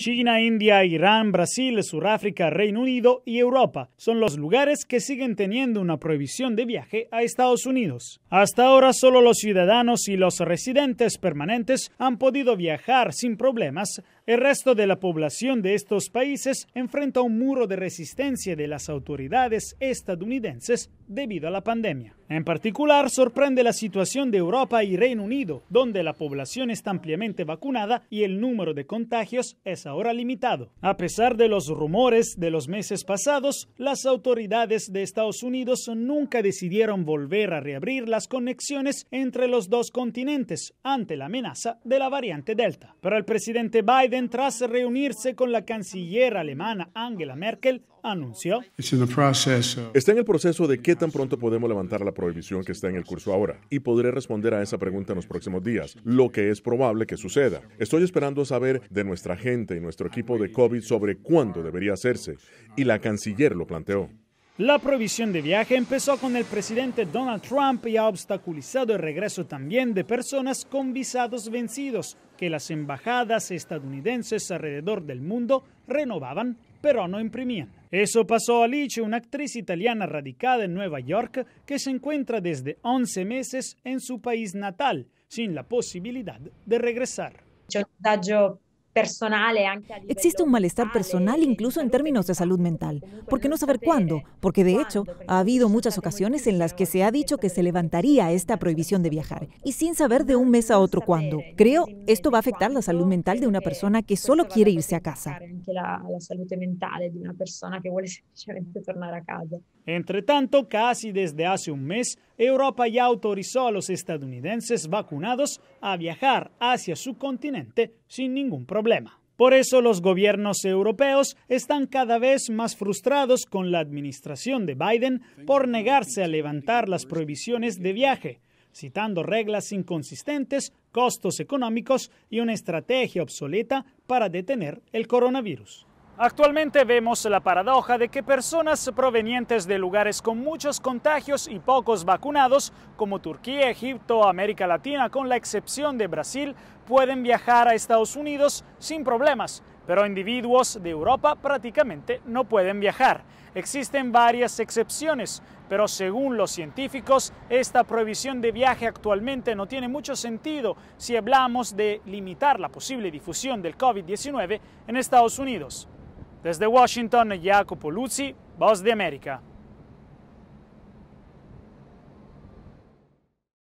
China, India, Irán, Brasil, Suráfrica, Reino Unido y Europa son los lugares que siguen teniendo una prohibición de viaje a Estados Unidos. Hasta ahora solo los ciudadanos y los residentes permanentes han podido viajar sin problemas el resto de la población de estos países enfrenta un muro de resistencia de las autoridades estadounidenses debido a la pandemia. En particular, sorprende la situación de Europa y Reino Unido, donde la población está ampliamente vacunada y el número de contagios es ahora limitado. A pesar de los rumores de los meses pasados, las autoridades de Estados Unidos nunca decidieron volver a reabrir las conexiones entre los dos continentes ante la amenaza de la variante Delta. Pero el presidente Biden tras reunirse con la canciller alemana Angela Merkel, anunció. Está en el proceso de qué tan pronto podemos levantar la prohibición que está en el curso ahora y podré responder a esa pregunta en los próximos días, lo que es probable que suceda. Estoy esperando saber de nuestra gente y nuestro equipo de COVID sobre cuándo debería hacerse y la canciller lo planteó. La prohibición de viaje empezó con el presidente Donald Trump y ha obstaculizado el regreso también de personas con visados vencidos que las embajadas estadounidenses alrededor del mundo renovaban pero no imprimían. Eso pasó a Alice, una actriz italiana radicada en Nueva York que se encuentra desde 11 meses en su país natal, sin la posibilidad de regresar. Existe un malestar personal incluso en términos de salud mental, porque no saber cuándo, porque de hecho ha habido muchas ocasiones en las que se ha dicho que se levantaría esta prohibición de viajar y sin saber de un mes a otro cuándo. Creo esto va a afectar la salud mental de una persona que solo quiere irse a casa. Entre tanto, casi desde hace un mes Europa ya autorizó a los estadounidenses vacunados a viajar hacia su continente sin ningún problema. Por eso los gobiernos europeos están cada vez más frustrados con la administración de Biden por negarse a levantar las prohibiciones de viaje, citando reglas inconsistentes, costos económicos y una estrategia obsoleta para detener el coronavirus. Actualmente vemos la paradoja de que personas provenientes de lugares con muchos contagios y pocos vacunados, como Turquía, Egipto, América Latina, con la excepción de Brasil, pueden viajar a Estados Unidos sin problemas, pero individuos de Europa prácticamente no pueden viajar. Existen varias excepciones, pero según los científicos, esta prohibición de viaje actualmente no tiene mucho sentido si hablamos de limitar la posible difusión del COVID-19 en Estados Unidos. Desde Washington, Jacopo Luzzi, Voz de América.